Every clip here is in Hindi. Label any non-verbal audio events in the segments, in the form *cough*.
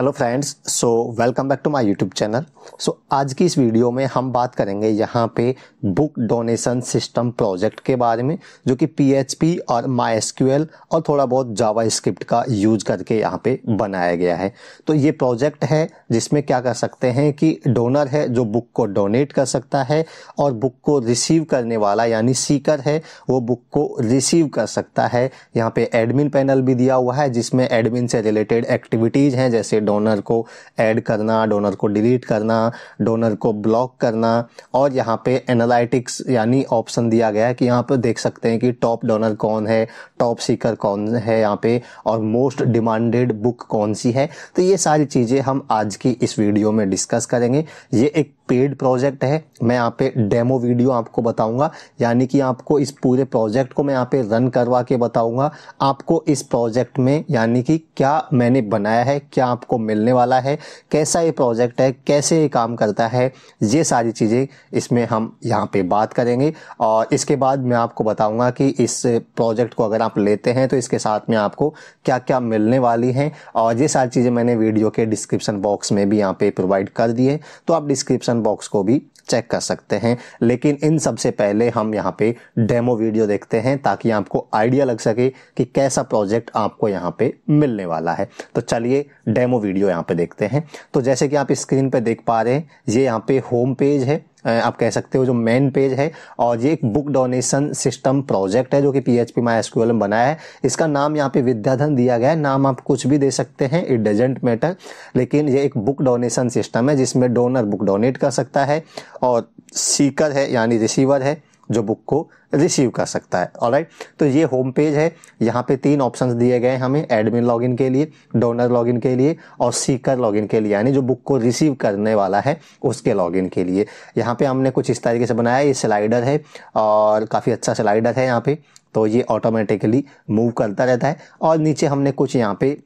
Hello friends so welcome back to my YouTube channel so आज की इस वीडियो में हम बात करेंगे यहाँ पे बुक डोनेशन सिस्टम प्रोजेक्ट के बारे में जो कि पीएचपी और माईएसक्यूएल और थोड़ा बहुत जावा स्क्रिप्ट का यूज करके यहाँ पे बनाया गया है तो ये प्रोजेक्ट है जिसमें क्या कर सकते हैं कि डोनर है जो बुक को डोनेट कर सकता है और बुक को रिसीव करने वाला यानी सीकर है वो बुक को रिसीव कर सकता है यहाँ पे एडमिन पैनल भी दिया हुआ है जिसमें एडमिन से रिलेटेड एक्टिविटीज़ हैं जैसे डोनर को ऐड करना डोनर को डिलीट करना डोनर को ब्लॉक करना और यहाँ पे एनालिटिक्स यानी ऑप्शन दिया गया है कि यहाँ पर देख सकते हैं कि टॉप डोनर कौन है टॉप सीकर कौन है यहाँ पे और मोस्ट डिमांडेड बुक कौन सी है तो ये सारी चीज़ें हम आज की इस वीडियो में डिस्कस करेंगे ये एक पेड प्रोजेक्ट है मैं यहाँ पे डेमो वीडियो आपको बताऊंगा यानी कि आपको इस पूरे प्रोजेक्ट को मैं यहाँ पे रन करवा के बताऊंगा आपको इस प्रोजेक्ट में यानी कि क्या मैंने बनाया है क्या आपको आपको मिलने वाला है कैसा ये प्रोजेक्ट है कैसे ये काम करता है ये सारी चीज़ें इसमें हम यहाँ पे बात करेंगे और इसके बाद मैं आपको बताऊँगा कि इस प्रोजेक्ट को अगर आप लेते हैं तो इसके साथ में आपको क्या क्या मिलने वाली हैं और ये सारी चीज़ें मैंने वीडियो के डिस्क्रिप्शन बॉक्स में भी यहाँ पर प्रोवाइड कर दिए तो आप डिस्क्रिप्सन बॉक्स को भी चेक कर सकते हैं लेकिन इन सबसे पहले हम यहाँ पे डेमो वीडियो देखते हैं ताकि आपको आइडिया लग सके कि कैसा प्रोजेक्ट आपको यहाँ पे मिलने वाला है तो चलिए डेमो वीडियो यहाँ पे देखते हैं तो जैसे कि आप स्क्रीन पे देख पा रहे हैं ये यहाँ पे होम पेज है आप कह सकते हो जो मेन पेज है और ये एक बुक डोनेशन सिस्टम प्रोजेक्ट है जो कि पी एच पी में बनाया है इसका नाम यहाँ पे विद्याधन दिया गया है नाम आप कुछ भी दे सकते हैं इट डजेंट मैटर लेकिन ये एक बुक डोनेशन सिस्टम है जिसमें डोनर बुक डोनेट कर सकता है और सीकर है यानी रिसीवर है जो बुक को रिसीव कर सकता है और राइट तो ये होम पेज है यहाँ पे तीन ऑप्शंस दिए गए हमें एडमिन लॉगिन के लिए डोनर लॉगिन के लिए और सीकर लॉगिन के लिए यानी जो बुक को रिसीव करने वाला है उसके लॉगिन के लिए यहाँ पे हमने कुछ इस तरीके से बनाया ये स्लाइडर है और काफ़ी अच्छा स्लाइडर है यहाँ पे तो ये ऑटोमेटिकली मूव करता रहता है और नीचे हमने कुछ यहाँ पे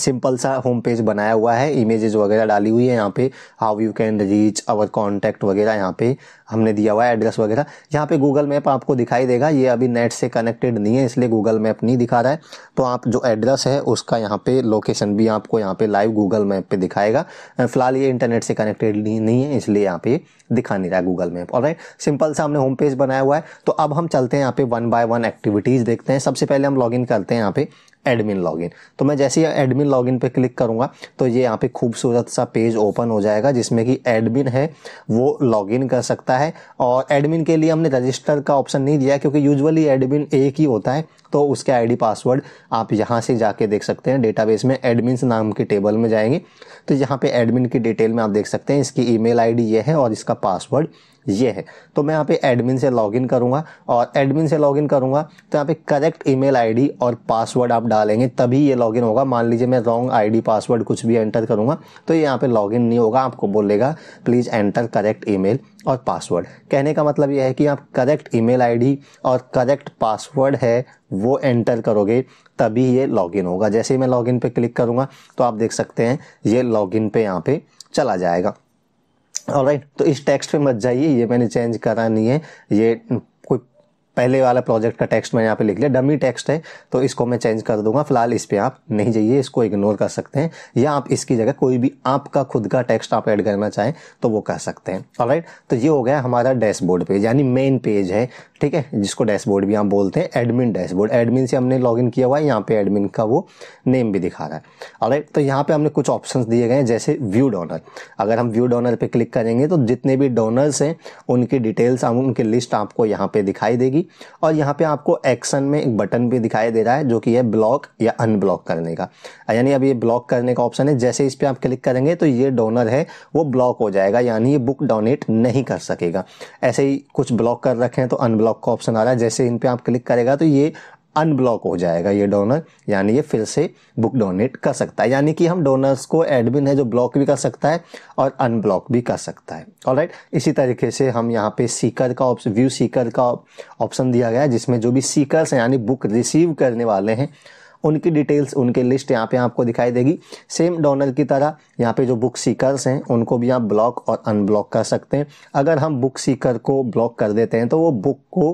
सिंपल सा होम पेज बनाया हुआ है इमेजेस वगैरह डाली हुई है यहाँ पे how you can reach our contact वगैरह यहाँ पे हमने दिया हुआ है एड्रेस वगैरह यहाँ पे गूगल मैप आपको दिखाई देगा ये अभी नेट से कनेक्टेड नहीं है इसलिए गूगल मैप नहीं दिखा रहा है तो आप जो एड्रेस है उसका यहाँ पे लोकेशन भी आपको यहाँ पे लाइव गूगल मैप पे दिखाएगा फिलहाल ये इंटरनेट से कनेक्टेड नहीं है इसलिए यहाँ पे दिखा नहीं रहा है गूगल मैप और सिंपल सा हमने होम पेज बनाया हुआ है तो अब हम चलते हैं यहाँ पे वन बाय वन एक्टिविटीज़ देखते हैं सबसे पहले हम लॉग करते हैं यहाँ पे एडमिन लॉगिन तो मैं जैसे ही एडमिन लॉगिन पे क्लिक करूँगा तो ये यहाँ पे खूबसूरत सा पेज ओपन हो जाएगा जिसमें कि एडमिन है वो लॉगिन कर सकता है और एडमिन के लिए हमने रजिस्टर का ऑप्शन नहीं दिया क्योंकि यूजुअली एडमिन एक ही होता है तो उसके आईडी पासवर्ड आप यहाँ से जाके देख सकते हैं डेटाबेस में एडमिन नाम के टेबल में जाएंगे तो यहाँ पे एडमिन की डिटेल में आप देख सकते हैं इसकी ईमेल आईडी ये है और इसका पासवर्ड ये है तो मैं यहाँ पे एडमिन से लॉगिन करूँगा और एडमिन से लॉगिन करूँगा तो यहाँ पे करेक्ट ईमेल आईडी और पासवर्ड आप डालेंगे तभी ये लॉगिन होगा मान लीजिए मैं रॉन्ग आईडी पासवर्ड कुछ भी एंटर करूँगा तो ये यहाँ पे लॉगिन नहीं होगा आपको बोलेगा प्लीज़ एंटर करेक्ट ई और पासवर्ड कहने का मतलब यह है कि आप करेक्ट ईमेल आईडी और करेक्ट पासवर्ड है वो एंटर करोगे तभी ये लॉगिन होगा जैसे ही मैं लॉगिन पे क्लिक करूँगा तो आप देख सकते हैं ये लॉगिन पे यहाँ पे चला जाएगा ऑलराइट तो इस टेक्स्ट पे मत जाइए ये मैंने चेंज करा नहीं है ये पहले वाला प्रोजेक्ट का टेक्स्ट मैं यहाँ पे लिख लिया डमी टेक्स्ट है तो इसको मैं चेंज कर दूंगा फिलहाल इस पर आप नहीं जाइए इसको इग्नोर कर सकते हैं या आप इसकी जगह कोई भी आपका खुद का टेक्स्ट आप ऐड करना चाहें तो वो कर सकते हैं राइट तो ये हो गया हमारा डैशबोर्ड पेज यानी मेन पेज है ठीक है जिसको डैशबोर्ड भी हम बोलते हैं एडमिन डैशबोर्ड एडमिन से हमने लॉग किया हुआ है यहाँ पे एडमिन का वो नेम भी दिखा रहा है राइट तो यहाँ पे हमने कुछ ऑप्शन दिए गए हैं जैसे व्यू डोनर अगर हम व्यू डोनर पर क्लिक करेंगे तो जितने भी डोनर्स हैं उनकी डिटेल्स उनकी लिस्ट आपको यहाँ पे दिखाई देगी होगी और यहाँ पे आपको एक्शन में एक बटन भी दिखाई दे रहा है जो कि है ब्लॉक या अनब्लॉक करने का यानी अब ये ब्लॉक करने का ऑप्शन है जैसे इस पर आप क्लिक करेंगे तो ये डोनर है वो ब्लॉक हो जाएगा यानी ये बुक डोनेट नहीं कर सकेगा ऐसे ही कुछ ब्लॉक कर रखे हैं तो अनब्लॉक का ऑप्शन आ रहा है जैसे इन पर आप क्लिक करेगा तो ये अनब्लॉक हो जाएगा ये डोनर यानी ये फिर से बुक डोनेट कर सकता है यानी कि हम डोनर्स को एडमिन है जो ब्लॉक भी कर सकता है और अनब्लॉक भी कर सकता है और राइट इसी तरीके से हम यहाँ पे सीकर का ऑप्शन व्यू सीकर का ऑप्शन दिया गया है जिसमें जो भी सीकर्स हैं यानी बुक रिसीव करने वाले हैं उनकी डिटेल्स उनके लिस्ट यहाँ पे आपको दिखाई देगी सेम डोनर की तरह यहाँ पे जो बुक सीकर्स हैं उनको भी आप ब्लॉक और अनब्लॉक कर सकते हैं अगर हम बुक सीकर को ब्लॉक कर देते हैं तो वो बुक को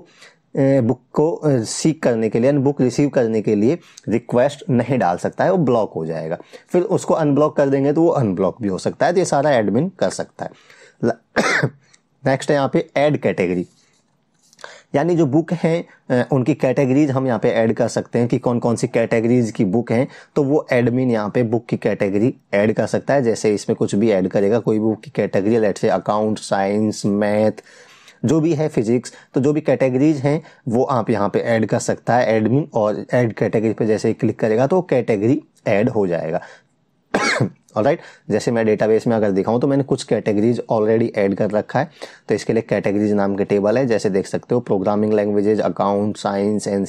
बुक को सीख करने के लिए यानी बुक रिसीव करने के लिए रिक्वेस्ट नहीं डाल सकता है वो ब्लॉक हो जाएगा फिर उसको अनब्लॉक कर देंगे तो वो अनब्लॉक भी हो सकता है तो ये सारा एडमिन कर सकता है नेक्स्ट *coughs* है यहाँ पे ऐड कैटेगरी यानी जो बुक हैं उनकी कैटेगरीज हम यहाँ पे ऐड कर सकते हैं कि कौन कौन सी कैटेगरीज की बुक हैं तो वो एडमिन यहाँ पे बुक की कैटेगरी ऐड कर सकता है जैसे इसमें कुछ भी ऐड करेगा कोई भी बुक की category let's say account science math जो भी है फिजिक्स तो जो भी कैटेगरीज हैं वो आप यहाँ पे ऐड कर सकता है एडमिन और ऐड कैटेगरी पे जैसे क्लिक करेगा तो कैटेगरी ऐड हो जाएगा ऑल *coughs* राइट right? जैसे मैं डेटाबेस में अगर दिखाऊं तो मैंने कुछ कैटेगरीज ऑलरेडी ऐड कर रखा है तो इसके लिए कैटेगरीज नाम के टेबल है जैसे देख सकते हो programming languages account science and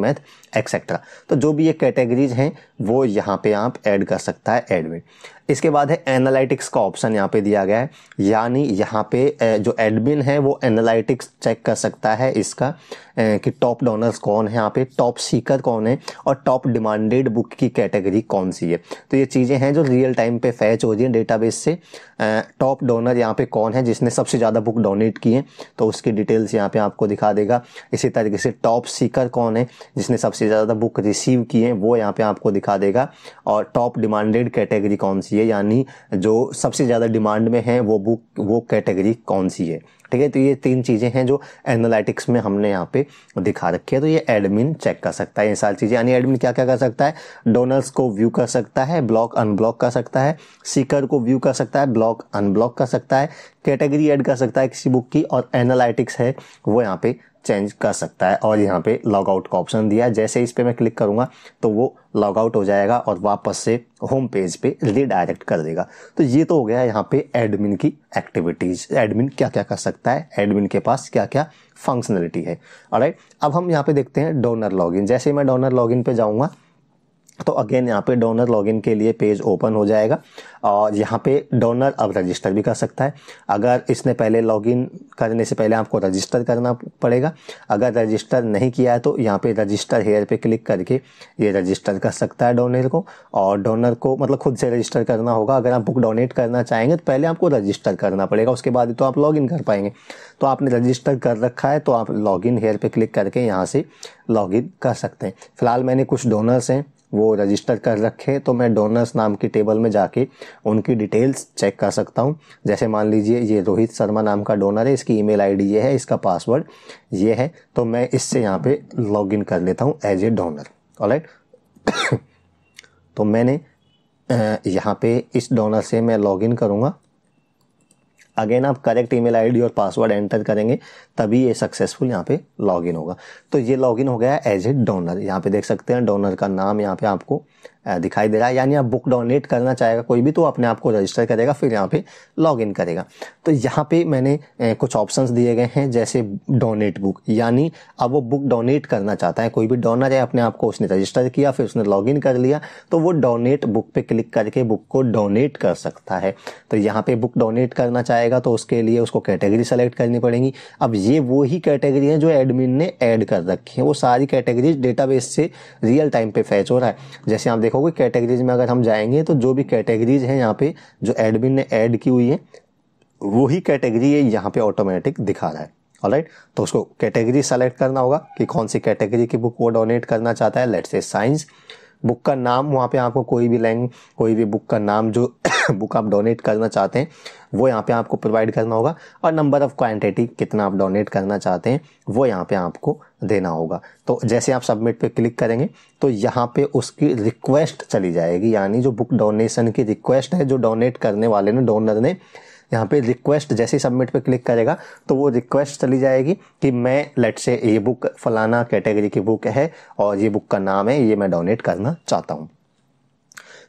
math etcetera तो जो भी ये कैटेगरीज हैं वो यहाँ पे आप ऐड कर सकता है एडमिन इसके बाद है एनालिटिक्स का ऑप्शन यहाँ पे दिया गया है यानी यहाँ पे जो एडमिन है वो एनालिटिक्स चेक कर सकता है इसका कि टॉप डोनर्स कौन है यहाँ पे टॉप सीकर कौन है और टॉप डिमांडेड बुक की कैटेगरी कौन सी है तो ये चीज़ें हैं जो रियल टाइम पे फैच हो रही है डेटाबेस से टॉप डोनर यहाँ पे कौन है जिसने सबसे ज़्यादा बुक डोनेट की है तो उसकी डिटेल्स यहाँ पे आपको दिखा देगा इसी तरीके से टॉप सीकर कौन है जिसने सबसे ज़्यादा बुक रिसीव की है वो यहाँ पर आपको दिखा देगा और टॉप डिमांडेड कैटेगरी कौन सी सी है यानी जो सबसे ज़्यादा डिमांड में है वो बुक वो कैटेगरी कौन सी है ठीक है तो ये तीन चीज़ें हैं जो एनालिटिक्स में हमने यहाँ पे दिखा रखी है तो ये एडमिन चेक कर सकता है ये सारी चीज़ें यानी एडमिन क्या क्या कर सकता है डोनर्स को व्यू कर सकता है ब्लॉक अनब्लॉक कर सकता है सीकर को व्यू कर सकता है ब्लॉक अनब्लॉक कर सकता है कैटेगरी ऐड कर सकता है किसी बुक की और एनालिटिक्स है वो यहाँ पे चेंज कर सकता है और यहाँ पे लॉग आउट का ऑप्शन दिया है जैसे इस पर मैं क्लिक करूँगा तो वो लॉग आउट हो जाएगा और वापस से होम पेज पे रिडायरेक्ट कर देगा तो ये तो हो गया यहाँ पे एडमिन की एक्टिविटीज़ एडमिन क्या क्या कर सकता है एडमिन के पास क्या क्या फंक्शनलिटी है और अब हम यहाँ पे देखते हैं डोनर लॉगिन जैसे मैं डोनर लॉगिन पे जाऊँगा तो अगेन यहाँ पे डोनर लॉगिन के लिए पेज ओपन हो जाएगा और यहाँ पे डोनर अब रजिस्टर भी कर सकता है अगर इसने पहले लॉगिन करने से पहले आपको रजिस्टर करना पड़ेगा अगर रजिस्टर नहीं किया है तो यहाँ पे रजिस्टर हेयर पे क्लिक करके ये रजिस्टर कर सकता है डोनर को और डोनर को मतलब खुद से रजिस्टर करना होगा अगर आप बुक डोनेट करना चाहेंगे तो पहले आपको रजिस्टर करना पड़ेगा उसके बाद ही तो आप लॉगिन कर पाएंगे तो आपने रजिस्टर कर रखा है तो आप लॉगिन हेयर पर क्लिक करके यहाँ से लॉगिन कर सकते हैं फिलहाल मैंने कुछ डोनर्स हैं वो रजिस्टर कर रखे तो मैं डोनर्स नाम की टेबल में जाके उनकी डिटेल्स चेक कर सकता हूँ जैसे मान लीजिए ये रोहित शर्मा नाम का डोनर है इसकी ईमेल आईडी ये है इसका पासवर्ड ये है तो मैं इससे यहाँ पे लॉगिन कर लेता हूँ एज ए डोनर ऑलराइट तो मैंने यहाँ पे इस डोनर से मैं लॉगिन करूँगा अगेन आप करेक्ट ईमेल आईडी और पासवर्ड एंटर करेंगे तभी ये सक्सेसफुल यहाँ पे लॉग इन होगा तो ये लॉग इन हो गया एज ए डोनर यहाँ पे देख सकते हैं डोनर का नाम यहाँ पे आपको दिखाई दे रहा है यानी आप बुक डोनेट करना चाहेगा कोई भी तो अपने आप को रजिस्टर करेगा फिर यहाँ पे लॉग इन करेगा तो यहाँ पे मैंने कुछ ऑप्शंस दिए गए हैं जैसे डोनेट बुक यानी अब वो बुक डोनेट करना चाहता है कोई भी डोनर है अपने आप को उसने रजिस्टर किया फिर उसने लॉग इन कर लिया तो वो डोनेट बुक पे क्लिक करके बुक को डोनेट कर सकता है तो यहाँ पे बुक डोनेट करना चाहेगा तो उसके लिए उसको कैटेगरी सेलेक्ट करनी पड़ेगी अब ये वो ही कैटेगरी हैं जो एडमिन ने ऐड कर रखी हैं वो सारी कैटेगरीज डेटाबेस से रियल टाइम पे फैच हो रहा है जैसे आप देखोगे कैटेगरीज में अगर हम जाएंगे तो जो भी कैटेगरीज हैं यहाँ पे जो एडमिन ने ऐड की हुई है वही कैटेगरी ये यहाँ पे ऑटोमेटिक दिखा रहा है राइट तो उसको कैटेगरी सेलेक्ट करना होगा कि कौन सी कैटेगरी की बुक वो डोनेट करना चाहता है लेट्स से साइंस बुक का नाम वहाँ पे आपको कोई भी लैंग कोई भी बुक का नाम जो *coughs* बुक आप डोनेट करना चाहते हैं वो यहाँ पे आपको प्रोवाइड करना होगा और नंबर ऑफ़ क्वांटिटी कितना आप डोनेट करना चाहते हैं वो यहाँ पे आपको देना होगा तो जैसे आप सबमिट पे क्लिक करेंगे तो यहाँ पे उसकी रिक्वेस्ट चली जाएगी यानी जो बुक डोनेशन की रिक्वेस्ट है जो डोनेट करने वाले ने डोनर ने यहाँ पे रिक्वेस्ट जैसे सबमिट पे क्लिक करेगा तो वो रिक्वेस्ट चली जाएगी कि मैं लेट से ये बुक फलाना कैटेगरी की बुक है और ये बुक का नाम है ये मैं डोनेट करना चाहता हूँ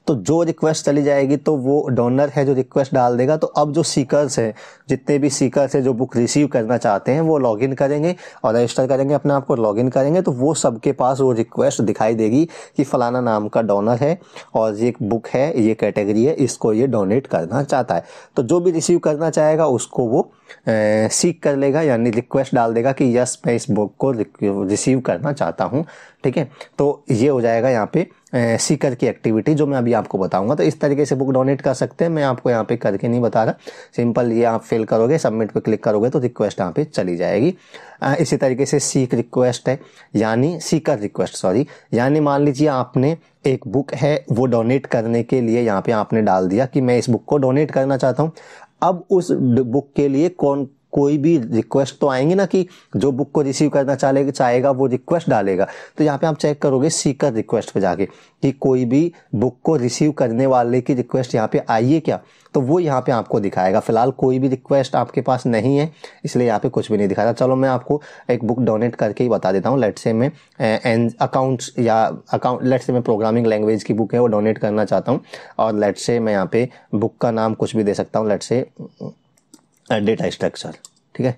तो जो रिक्वेस्ट चली जाएगी तो वो डोनर है जो रिक्वेस्ट डाल देगा तो अब जो सीकर्स हैं जितने भी सीकर्स हैं जो बुक रिसीव करना चाहते हैं वो लॉगिन करेंगे और रजिस्टर करेंगे अपने आप को इन करेंगे तो वो सबके पास वो रिक्वेस्ट दिखाई देगी कि फ़लाना नाम का डोनर है और ये एक बुक है ये कैटेगरी है इसको ये डोनेट करना चाहता है तो जो भी रिसीव करना चाहेगा उसको वो सीख कर लेगा यानी रिक्वेस्ट डाल देगा कि यस मैं इस बुक को रिसीव करना चाहता हूँ ठीक है तो ये हो जाएगा यहाँ पे सीकर की एक्टिविटी जो मैं अभी आपको बताऊंगा तो इस तरीके से बुक डोनेट कर सकते हैं मैं आपको यहाँ पे करके नहीं बता रहा सिंपल ये आप फिल करोगे सबमिट पे क्लिक करोगे तो रिक्वेस्ट यहाँ पे चली जाएगी इसी तरीके से सीख रिक्वेस्ट है यानी सीकर रिक्वेस्ट सॉरी यानी मान लीजिए आपने एक बुक है वो डोनेट करने के लिए यहाँ पे आपने डाल दिया कि मैं इस बुक को डोनेट करना चाहता हूँ अब उस बुक के लिए कौन कोई भी रिक्वेस्ट तो आएंगे ना कि जो बुक को रिसीव करना चाहे चाहेगा वो रिक्वेस्ट डालेगा तो यहाँ पे आप चेक करोगे सीकर रिक्वेस्ट पे जाके कि कोई भी बुक को रिसीव करने वाले की रिक्वेस्ट यहाँ पे आई है क्या तो वो यहाँ पे आपको दिखाएगा फिलहाल कोई भी रिक्वेस्ट आपके पास नहीं है इसलिए यहाँ पे कुछ भी नहीं दिखा रहा चलो मैं आपको एक बुक डोनेट करके ही बता देता हूँ लेट से मैं एन अकाउंट्स या अकाउंट लेट से मैं प्रोग्रामिंग लैंग्वेज की बुक है वो डोनेट करना चाहता हूँ और लेट से मैं यहाँ पे बुक का नाम कुछ भी दे सकता हूँ लेट से डेटा स्ट्रक्चर ठीक है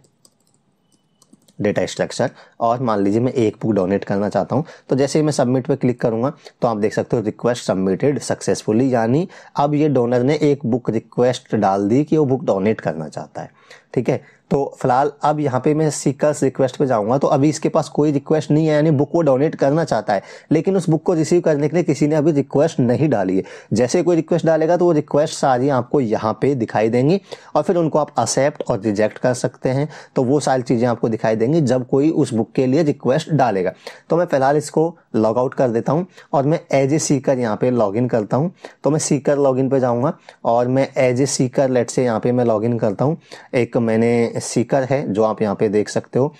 डेटा स्ट्रक्चर और मान लीजिए मैं एक बुक डोनेट करना चाहता हूँ तो जैसे ही मैं सबमिट पे क्लिक करूँगा तो आप देख सकते हो रिक्वेस्ट सबमिटेड सक्सेसफुली यानी अब ये डोनर ने एक बुक रिक्वेस्ट डाल दी कि वो बुक डोनेट करना चाहता है ठीक है तो फिलहाल अब यहाँ पे मैं सीकर्स रिक्वेस्ट पे जाऊँगा तो अभी इसके पास कोई रिक्वेस्ट नहीं है यानी बुक को डोनेट करना चाहता है लेकिन उस बुक को रिसीव करने के लिए किसी ने अभी रिक्वेस्ट नहीं डाली है जैसे कोई रिक्वेस्ट डालेगा तो वो रिक्वेस्ट सारी आपको यहाँ पे दिखाई देंगी और फिर उनको आप एक्सेप्ट और रिजेक्ट कर सकते हैं तो वो सारी चीज़ें आपको दिखाई देंगी जब कोई उस बुक के लिए रिक्वेस्ट डालेगा तो मैं फिलहाल इसको लॉग आउट कर देता हूँ और मैं एज ए सीकर यहाँ पे लॉग इन करता हूँ तो मैं सीकर लॉग इन पर जाऊँगा और मैं एज ए सीकर लेट से यहाँ पे मैं लॉग इन करता हूँ एक मैंने सीकर है जो आप यहाँ पे देख सकते हो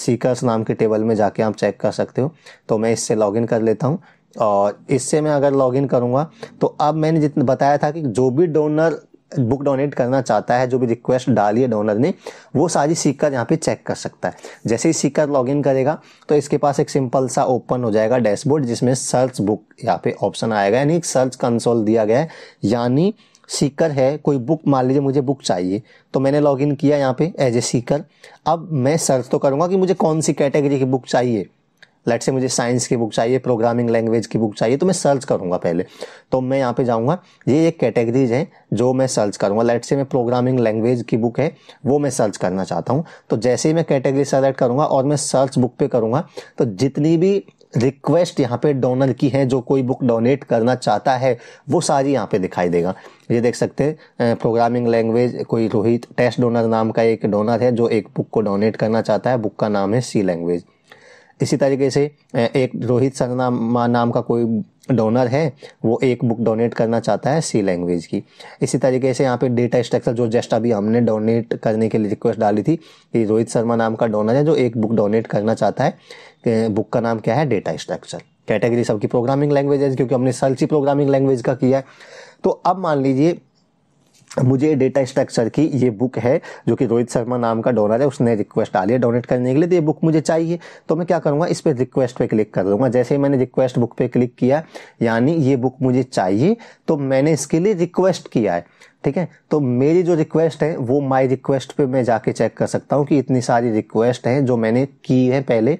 सीकर्स नाम के टेबल में जाके आप चेक कर सकते हो तो मैं इससे लॉगिन कर लेता हूँ और इससे मैं अगर लॉगिन करूँगा तो अब मैंने जितना बताया था कि जो भी डोनर बुक डोनेट करना चाहता है जो भी रिक्वेस्ट डाली है डोनर ने वो सारी सीकर यहाँ पे चेक कर सकता है जैसे ही सीकर लॉगिन करेगा तो इसके पास एक सिंपल सा ओपन हो जाएगा डैशबोर्ड जिसमें सर्च बुक यहाँ पे ऑप्शन आएगा यानी एक सर्च कंसोल दिया गया है यानी सीकर है कोई बुक मान लीजिए मुझे बुक चाहिए तो मैंने लॉगिन किया यहाँ पे एज ए सीकर अब मैं सर्च तो करूँगा कि मुझे कौन सी कैटेगरी की बुक चाहिए लेट से मुझे साइंस की बुक चाहिए प्रोग्रामिंग लैंग्वेज की बुक चाहिए तो मैं सर्च करूँगा पहले तो मैं यहाँ पे जाऊँगा ये एक कैटेगरीज हैं जो मैं सर्च करूँगा लेट से मैं प्रोग्रामिंग लैंग्वेज की बुक है वो मैं सर्च करना चाहता हूँ तो जैसे ही मैं कैटेगरी सेलेक्ट करूँगा और मैं सर्च बुक पे करूँगा तो जितनी भी रिक्वेस्ट यहाँ पे डोनर की है जो कोई बुक डोनेट करना चाहता है वो सारी यहाँ पे दिखाई देगा ये देख सकते हैं प्रोग्रामिंग लैंग्वेज कोई रोहित टेस्ट डोनर नाम का एक डोनर है जो एक बुक को डोनेट करना चाहता है बुक का नाम है सी लैंग्वेज इसी तरीके से एक रोहित सरनामा नाम का कोई डोनर है वो एक बुक डोनेट करना चाहता है सी लैंग्वेज की इसी तरीके से यहाँ पे डेटा स्ट्रक्चर जो जस्ट अभी हमने डोनेट करने के लिए रिक्वेस्ट डाली थी कि रोहित शर्मा नाम का डोनर है जो एक बुक डोनेट करना चाहता है बुक का नाम क्या है डेटा स्ट्रक्चर कैटेगरी सबकी प्रोग्रामिंग लैंग्वेज है क्योंकि हमने सर्च ही प्रोग्रामिंग लैंग्वेज का किया है तो अब मान लीजिए मुझे डेटा स्ट्रक्चर की ये बुक है जो कि रोहित शर्मा नाम का डोनर है उसने रिक्वेस्ट डाली है डोनेट करने के लिए तो ये बुक मुझे चाहिए तो मैं क्या करूँगा इस पर रिक्वेस्ट पे क्लिक कर दूंगा जैसे ही मैंने रिक्वेस्ट बुक पे क्लिक किया यानी ये बुक मुझे चाहिए तो मैंने इसके लिए रिक्वेस्ट किया है ठीक है तो मेरी जो रिक्वेस्ट है वो माई रिक्वेस्ट पर मैं जाके चेक कर सकता हूँ कि इतनी सारी रिक्वेस्ट हैं जो मैंने की है पहले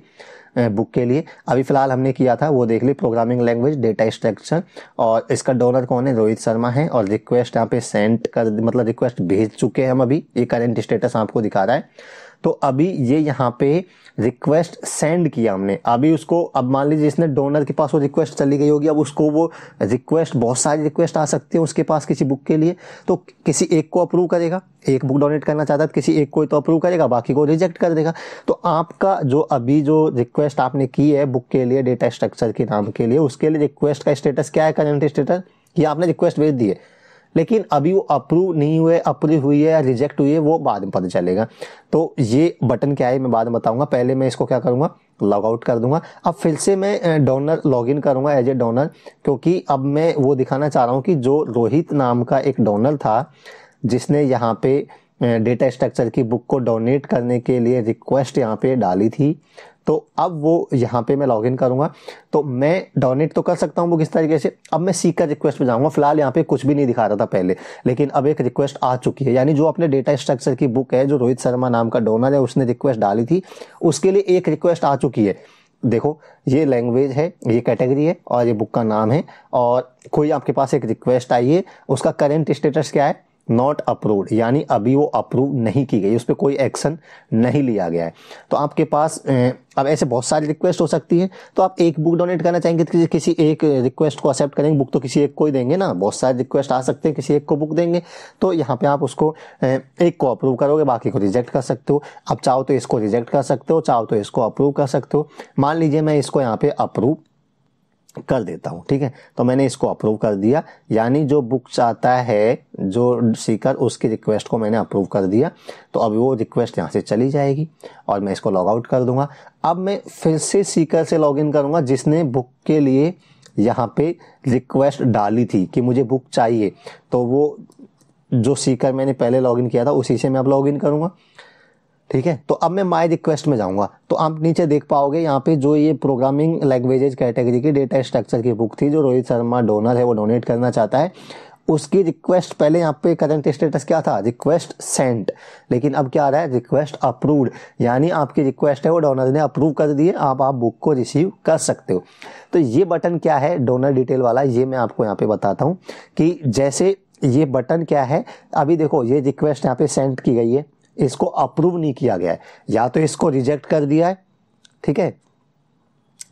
बुक के लिए अभी फ़िलहाल हमने किया था वो देख ली प्रोग्रामिंग लैंग्वेज डेटा स्ट्रक्चर और इसका डोनर कौन है रोहित शर्मा है और रिक्वेस्ट यहाँ पे सेंड कर मतलब रिक्वेस्ट भेज चुके हैं हम अभी ये करेंट स्टेटस आपको दिखा रहा है तो अभी ये यहाँ पे रिक्वेस्ट सेंड किया हमने अभी उसको अब मान लीजिए इसने डोनर के पास वो रिक्वेस्ट चली गई होगी अब उसको वो रिक्वेस्ट बहुत सारी रिक्वेस्ट आ सकती है उसके पास किसी बुक के लिए तो किसी एक को अप्रूव करेगा एक बुक डोनेट करना चाहता है तो किसी एक को तो अप्रूव करेगा बाकी को रिजेक्ट कर देगा तो आपका जो अभी जो रिक्वेस्ट आपने की है बुक के लिए डेटा स्ट्रक्चर के नाम के लिए उसके लिए रिक्वेस्ट का स्टेटस क्या है करेंट स्टेटस ये आपने रिक्वेस्ट भेज दी है लेकिन अभी वो अप्रूव नहीं हुए अप्रूव हुई है या रिजेक्ट हुई है वो बाद में पता चलेगा तो ये बटन क्या है मैं बाद में बताऊंगा पहले मैं इसको क्या करूँगा लॉग आउट कर दूंगा अब फिर से मैं डोनर लॉग इन करूँगा एज ए डोनर क्योंकि अब मैं वो दिखाना चाह रहा हूँ कि जो रोहित नाम का एक डोनर था जिसने यहाँ पे डेटा स्ट्रक्चर की बुक को डोनेट करने के लिए रिक्वेस्ट यहाँ पे डाली थी तो अब वो यहाँ पे मैं लॉग इन करूँगा तो मैं डोनेट तो कर सकता हूँ वो किस तरीके से अब मैं सीकर रिक्वेस्ट में जाऊँगा फिलहाल यहाँ पे कुछ भी नहीं दिखा रहा था पहले लेकिन अब एक रिक्वेस्ट आ चुकी है यानी जो अपने डेटा स्ट्रक्चर की बुक है जो रोहित शर्मा नाम का डोनर है उसने रिक्वेस्ट डाली थी उसके लिए एक रिक्वेस्ट आ चुकी है देखो ये लैंग्वेज है ये कैटेगरी है और ये बुक का नाम है और कोई आपके पास एक रिक्वेस्ट आई है उसका करेंट स्टेटस क्या है नॉट अप्रूव्ड यानी अभी वो अप्रूव नहीं की गई उस पर कोई एक्शन नहीं लिया गया है तो आपके पास अब ऐसे बहुत सारी रिक्वेस्ट हो सकती है तो आप एक बुक डोनेट करना चाहेंगे तो किसी एक रिक्वेस्ट को एक्सेप्ट करेंगे बुक तो किसी एक को ही देंगे ना बहुत सारे रिक्वेस्ट आ सकते हैं किसी एक को बुक देंगे तो यहाँ पे आप उसको एक को अप्रूव करोगे बाकी को रिजेक्ट कर सकते हो आप चाहो तो इसको रिजेक्ट कर सकते हो चाहो तो इसको अप्रूव कर सकते हो मान लीजिए मैं इसको यहाँ पे अप्रूव कर देता हूँ ठीक है तो मैंने इसको अप्रूव कर दिया यानी जो बुक चाहता है जो सीकर उसकी रिक्वेस्ट को मैंने अप्रूव कर दिया तो अब वो रिक्वेस्ट यहाँ से चली जाएगी और मैं इसको लॉग आउट कर दूंगा अब मैं फिर से सीकर से लॉग इन करूँगा जिसने बुक के लिए यहाँ पे रिक्वेस्ट डाली थी कि मुझे बुक चाहिए तो वो जो सीकर मैंने पहले इन किया था उसी से मैं अब लॉगिन करूँगा ठीक है तो अब मैं माई रिक्वेस्ट में जाऊंगा तो आप नीचे देख पाओगे यहाँ पे जो ये प्रोग्रामिंग लैंग्वेजेज कैटेगरी की डेटा स्ट्रक्चर की बुक थी जो रोहित शर्मा डोनर है वो डोनेट करना चाहता है उसकी रिक्वेस्ट पहले यहाँ पे करंट स्टेटस क्या था रिक्वेस्ट सेंट लेकिन अब क्या आ रहा है रिक्वेस्ट अप्रूव्ड यानी आपकी रिक्वेस्ट है वो डोनर ने अप्रूव कर दिए आप आप बुक को रिसीव कर सकते हो तो ये बटन क्या है डोनर डिटेल वाला ये मैं आपको यहाँ पे बताता हूँ कि जैसे ये बटन क्या है अभी देखो ये रिक्वेस्ट यहाँ पे सेंड की गई है इसको अप्रूव नहीं किया गया है या तो इसको रिजेक्ट कर दिया है ठीक है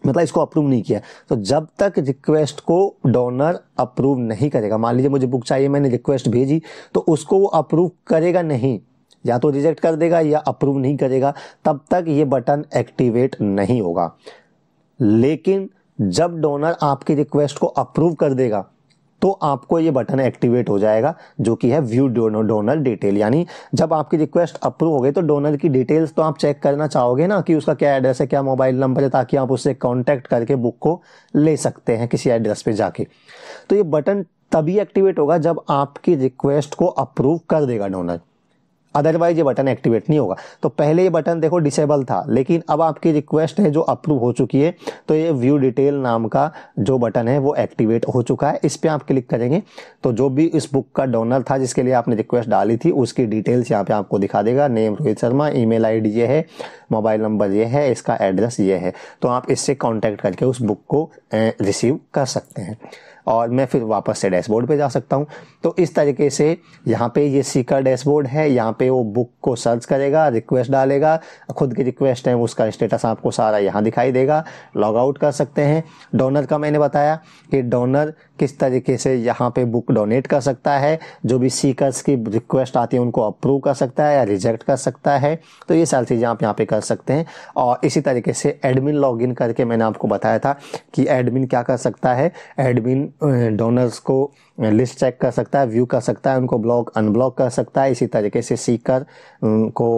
मतलब इसको अप्रूव नहीं किया तो जब तक रिक्वेस्ट को डोनर अप्रूव नहीं करेगा मान लीजिए मुझे बुक चाहिए मैंने रिक्वेस्ट भेजी तो उसको वो अप्रूव करेगा नहीं या तो रिजेक्ट कर देगा या अप्रूव नहीं करेगा तब तक ये बटन एक्टिवेट नहीं होगा लेकिन जब डोनर आपकी रिक्वेस्ट को अप्रूव कर देगा तो आपको ये बटन एक्टिवेट हो जाएगा जो कि है व्यू डोनर डोनर डिटेल यानी जब आपकी रिक्वेस्ट अप्रूव हो गई तो डोनर की डिटेल्स तो आप चेक करना चाहोगे ना कि उसका क्या एड्रेस है क्या मोबाइल नंबर है ताकि आप उससे कॉन्टैक्ट करके बुक को ले सकते हैं किसी एड्रेस पे जाके तो ये बटन तभी एक्टिवेट होगा जब आपकी रिक्वेस्ट को अप्रूव कर देगा डोनर अदरवाइज ये बटन एक्टिवेट नहीं होगा तो पहले ये बटन देखो डिसेबल था लेकिन अब आपकी रिक्वेस्ट है जो अप्रूव हो चुकी है तो ये व्यू डिटेल नाम का जो बटन है वो एक्टिवेट हो चुका है इस पर आप क्लिक करेंगे तो जो भी इस बुक का डोनर था जिसके लिए आपने रिक्वेस्ट डाली थी उसकी डिटेल्स यहाँ पे आपको दिखा देगा name Rohit Sharma email ये है मोबाइल नंबर ये है इसका एड्रेस ये है तो आप इससे कॉन्टैक्ट करके उस बुक को रिसीव कर सकते हैं और मैं फिर वापस से डैशबोर्ड पे जा सकता हूँ तो इस तरीके से यहाँ पे ये सीकर डैशबोर्ड है यहाँ पे वो बुक को सर्च करेगा रिक्वेस्ट डालेगा खुद की रिक्वेस्ट है उसका स्टेटस आपको सारा यहाँ दिखाई देगा लॉग आउट कर सकते हैं डोनर का मैंने बताया कि डोनर किस तरीके से यहाँ पे बुक डोनेट कर सकता है जो भी सीकर्स की रिक्वेस्ट आती है उनको अप्रूव कर सकता है या रिजेक्ट कर सकता है तो ये सारी चीज़ें आप यहाँ पे कर सकते हैं और इसी तरीके से एडमिन लॉगिन करके मैंने आपको बताया था कि एडमिन क्या कर सकता है एडमिन डोनर्स को लिस्ट चेक कर सकता है व्यू कर सकता है उनको ब्लॉक अनब्लॉक कर सकता है इसी तरीके से सीकर को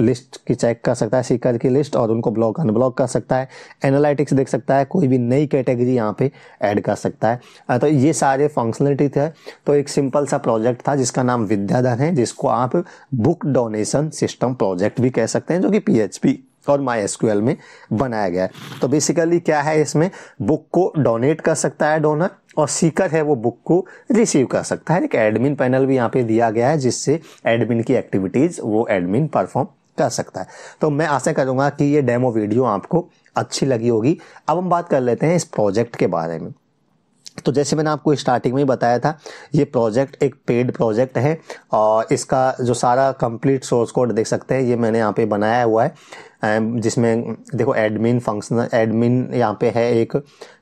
लिस्ट की चेक कर सकता है सीकर की लिस्ट और उनको ब्लॉक अनब्लॉक कर सकता है एनालिटिक्स देख सकता है कोई भी नई कैटेगरी यहाँ पे ऐड कर सकता है तो ये सारे फंक्शनलिटी थे तो एक सिंपल सा प्रोजेक्ट था जिसका नाम विद्याधन है जिसको आप बुक डोनेशन सिस्टम प्रोजेक्ट भी कह सकते हैं जो कि पी और माई एसक्यूएल में बनाया गया है तो बेसिकली क्या है इसमें बुक को डोनेट कर सकता है डोनर और सीकर है वो बुक को रिसीव कर सकता है एक एडमिन पैनल भी यहाँ पे दिया गया है जिससे एडमिन की एक्टिविटीज़ वो एडमिन परफॉर्म कर सकता है तो मैं आशा करूँगा कि ये डेमो वीडियो आपको अच्छी लगी होगी अब हम बात कर लेते हैं इस प्रोजेक्ट के बारे में तो जैसे मैंने आपको स्टार्टिंग में ही बताया था ये प्रोजेक्ट एक पेड प्रोजेक्ट है और इसका जो सारा कंप्लीट सोर्स कोड देख सकते हैं ये मैंने यहाँ पे बनाया हुआ है जिसमें देखो एडमिन फंक्शनल एडमिन यहाँ पे है एक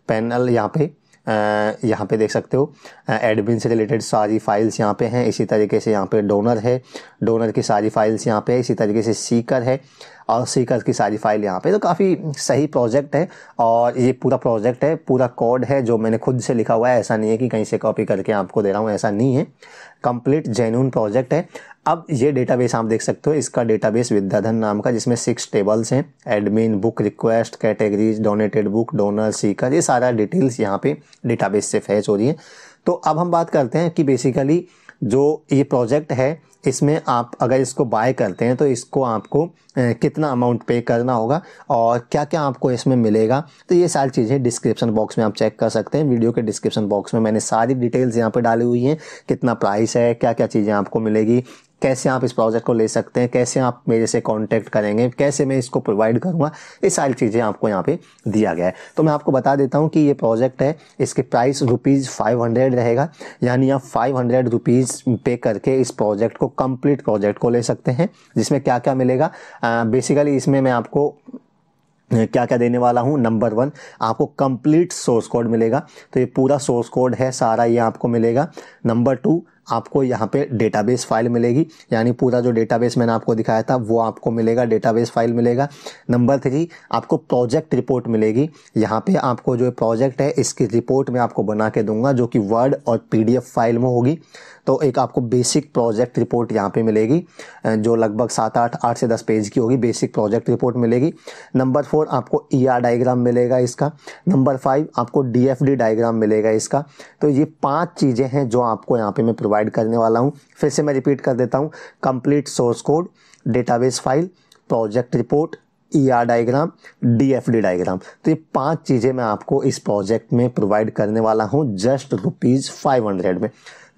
पैनल यहाँ पे यहाँ पे देख सकते हो एडमिन से रिलेटेड सारी फाइल्स यहाँ पे हैं इसी तरीके से यहाँ पे डोनर है डोनर की सारी फाइल्स यहाँ पे है इसी तरीके से सीकर है और सीकर की सारी फाइल यहाँ पे तो काफ़ी सही प्रोजेक्ट है और ये पूरा प्रोजेक्ट है पूरा कोड है जो मैंने खुद से लिखा हुआ है ऐसा नहीं है कि कहीं से कॉपी करके आपको दे रहा हूँ ऐसा नहीं है कंप्लीट जेन्यून प्रोजेक्ट है अब ये डेटाबेस आप देख सकते हो इसका डेटाबेस विद्याधन नाम का जिसमें सिक्स टेबल्स हैं admin book request categories donated book donor seeker ये सारा डिटेल्स यहाँ पे डेटाबेस से फैच हो रही है तो अब हम बात करते हैं कि बेसिकली जो ये प्रोजेक्ट है इसमें आप अगर इसको बाय करते हैं तो इसको आपको कितना अमाउंट पे करना होगा और क्या क्या आपको इसमें मिलेगा तो ये सारी चीज़ें डिस्क्रिप्शन बॉक्स में आप चेक कर सकते हैं वीडियो के डिस्क्रिप्शन बॉक्स में मैंने सारी डिटेल्स यहाँ पे डाली हुई हैं कितना प्राइस है क्या क्या चीज़ें आपको मिलेगी कैसे आप इस प्रोजेक्ट को ले सकते हैं कैसे आप मेरे से कांटेक्ट करेंगे कैसे मैं इसको प्रोवाइड करूँगा ये सारी चीज़ें आपको यहाँ पे दिया गया है तो मैं आपको बता देता हूँ कि ये प्रोजेक्ट है इसके प्राइस रुपीज़ फाइव हंड्रेड रहेगा यानी आप फाइव हंड्रेड रुपीज़ पे करके इस प्रोजेक्ट को कंप्लीट प्रोजेक्ट को ले सकते हैं जिसमें क्या क्या मिलेगा बेसिकली इसमें मैं आपको क्या क्या देने वाला हूँ नंबर वन आपको कंप्लीट सोर्स कोड मिलेगा तो ये पूरा सोर्स कोड है सारा ये आपको मिलेगा नंबर टू आपको यहाँ पे डेटाबेस फाइल मिलेगी यानी पूरा जो डेटाबेस मैंने आपको दिखाया था वो आपको मिलेगा डेटाबेस फाइल मिलेगा नंबर थ्री आपको प्रोजेक्ट रिपोर्ट मिलेगी यहाँ पे आपको जो प्रोजेक्ट है इसकी रिपोर्ट मैं आपको बना के दूंगा जो कि वर्ड और पीडीएफ फाइल में होगी तो एक आपको बेसिक प्रोजेक्ट रिपोर्ट यहाँ पे मिलेगी जो लगभग सात आठ आठ से दस पेज की होगी बेसिक प्रोजेक्ट रिपोर्ट मिलेगी नंबर फोर आपको ई ER डायग्राम मिलेगा इसका नंबर फाइव आपको डी डायग्राम मिलेगा इसका तो ये पाँच चीज़ें हैं जो आपको यहाँ पर मैं प्रोवाइड करने वाला हूँ फिर से मैं रिपीट कर देता हूँ complete source code database file project report E R diagram D F D diagram तो ये पांच चीज़ें मैं आपको इस प्रोजेक्ट में प्रोवाइड करने वाला हूँ जस्ट रुपीज़ फाइव हंड्रेड में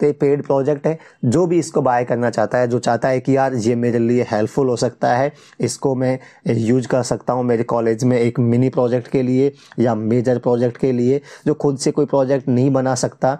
तो ये पेड प्रोजेक्ट है जो भी इसको बाय करना चाहता है जो चाहता है कि यार ये मेरे लिए हेल्पफुल हो सकता है इसको मैं यूज कर सकता हूँ मेरे कॉलेज में एक मिनी प्रोजेक्ट के लिए या मेजर प्रोजेक्ट के लिए जो खुद से कोई प्रोजेक्ट नहीं बना सकता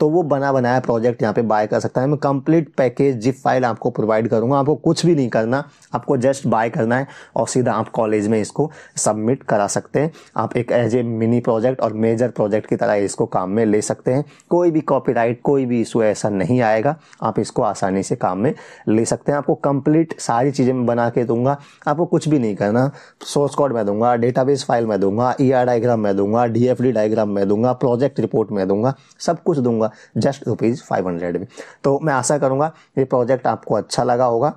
तो वो बना बनाया प्रोजेक्ट यहाँ पर बाय कर सकता है मैं कंप्लीट पैकेज जिप फाइल आपको प्रोवाइड करूँगा आपको कुछ भी नहीं करना आपको जस्ट बाय करना है और सीधा आप कॉलेज में इसको सबमिट करा सकते हैं आप एक एज ए मिनी प्रोजेक्ट और मेजर प्रोजेक्ट की तरह इसको काम में ले सकते हैं कोई भी कॉपीराइट कोई भी इशू तो ऐसा नहीं आएगा आप इसको आसानी से काम में ले सकते हैं आपको कंप्लीट सारी चीज़ें मैं बना के दूंगा आपको कुछ भी नहीं करना सोर्स कोड मैं दूंगा डेटाबेस फाइल में दूंगा ई ER डायग्राम मैं दूंगा डी e डायग्राम मैं दूंगा प्रोजेक्ट रिपोर्ट में दूंगा सब कुछ दूंगा जस्ट रुपीज़ फाइव हंड्रेड में तो मैं आशा करूँगा ये प्रोजेक्ट आपको अच्छा लगा होगा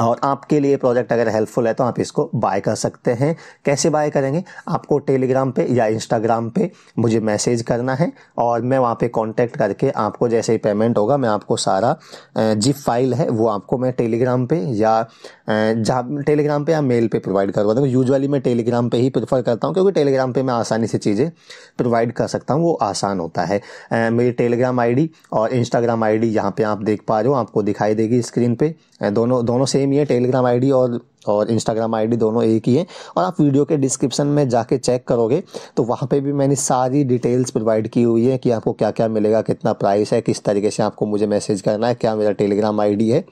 और आपके लिए प्रोजेक्ट अगर हेल्पफुल है तो आप इसको बाय कर सकते हैं कैसे बाय करेंगे आपको टेलीग्राम पे या इंस्टाग्राम पे मुझे मैसेज करना है और मैं वहाँ पे कांटेक्ट करके आपको जैसे ही पेमेंट होगा मैं आपको सारा जिप फाइल है वो आपको मैं टेलीग्राम पे या जहाँ टेलीग्राम पे या मेल पे प्रोवाइड करवा देखो यूजुअली मैं टेलीग्राम पे ही प्रेफर करता हूँ क्योंकि टेलीग्राम पे मैं आसानी से चीज़ें प्रोवाइड कर सकता हूँ वो आसान होता है मेरी टेलीग्राम आईडी और इंस्टाग्राम आईडी डी यहाँ पर आप देख पा रहे हो आपको दिखाई देगी स्क्रीन पर दोनों दोनों सेम ही है टेलीग्राम आई और और इंस्टाग्राम आईडी दोनों एक ही है और आप वीडियो के डिस्क्रिप्शन में जाके चेक करोगे तो वहाँ पे भी मैंने सारी डिटेल्स प्रोवाइड की हुई है कि आपको क्या क्या मिलेगा कितना प्राइस है किस तरीके से आपको मुझे मैसेज करना है क्या मेरा टेलीग्राम आई है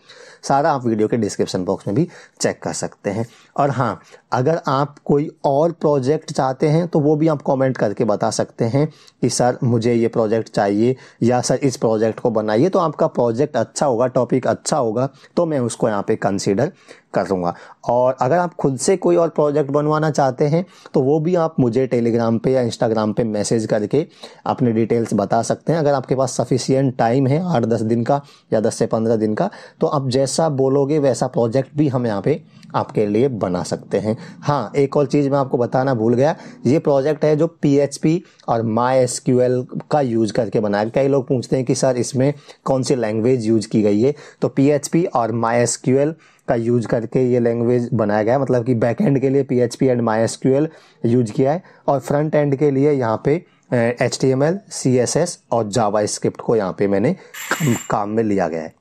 सारा आप वीडियो के डिस्क्रिप्शन बॉक्स में भी चेक कर सकते हैं और हाँ अगर आप कोई और प्रोजेक्ट चाहते हैं तो वो भी आप कमेंट करके बता सकते हैं कि सर मुझे ये प्रोजेक्ट चाहिए या सर इस प्रोजेक्ट को बनाइए तो आपका प्रोजेक्ट अच्छा होगा टॉपिक अच्छा होगा तो मैं उसको यहाँ पे कंसीडर करूँगा और अगर आप खुद से कोई और प्रोजेक्ट बनवाना चाहते हैं तो वो भी आप मुझे टेलीग्राम पे या इंस्टाग्राम पे मैसेज करके अपने डिटेल्स बता सकते हैं अगर आपके पास सफिशियंट टाइम है आठ दस दिन का या दस से पंद्रह दिन का तो आप जैसा बोलोगे वैसा प्रोजेक्ट भी हम यहाँ पे आपके लिए बना सकते हैं हाँ एक और चीज़ मैं आपको बताना भूल गया ये प्रोजेक्ट है जो पी और माई एस का यूज करके बनाया कई लोग पूछते हैं कि सर इसमें कौन सी लैंग्वेज यूज की गई है तो पी और माई एस का यूज करके ये लैंग्वेज बनाया गया मतलब कि बैक एंड के लिए P H P and My S Q L use किया है और फ्रंट एंड के लिए यहाँ पे H T M L C S S और जावा स्क्रिप्ट को यहाँ पे मैंने काम में लिया गया है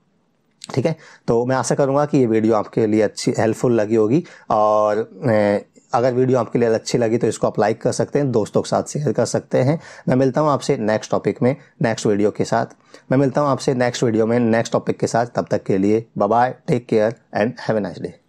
ठीक है तो मैं आशा करूँगा कि ये वीडियो आपके लिए अच्छी हेल्पफुल लगी होगी और अगर वीडियो आपके लिए अच्छी लगी तो इसको आप लाइक कर सकते हैं दोस्तों के साथ शेयर कर सकते हैं मैं मिलता हूँ आपसे नेक्स्ट टॉपिक में नेक्स्ट वीडियो के साथ मैं मिलता हूँ आपसे नेक्स्ट वीडियो में नेक्स्ट टॉपिक के साथ तब तक के लिए bye take care and have a nice day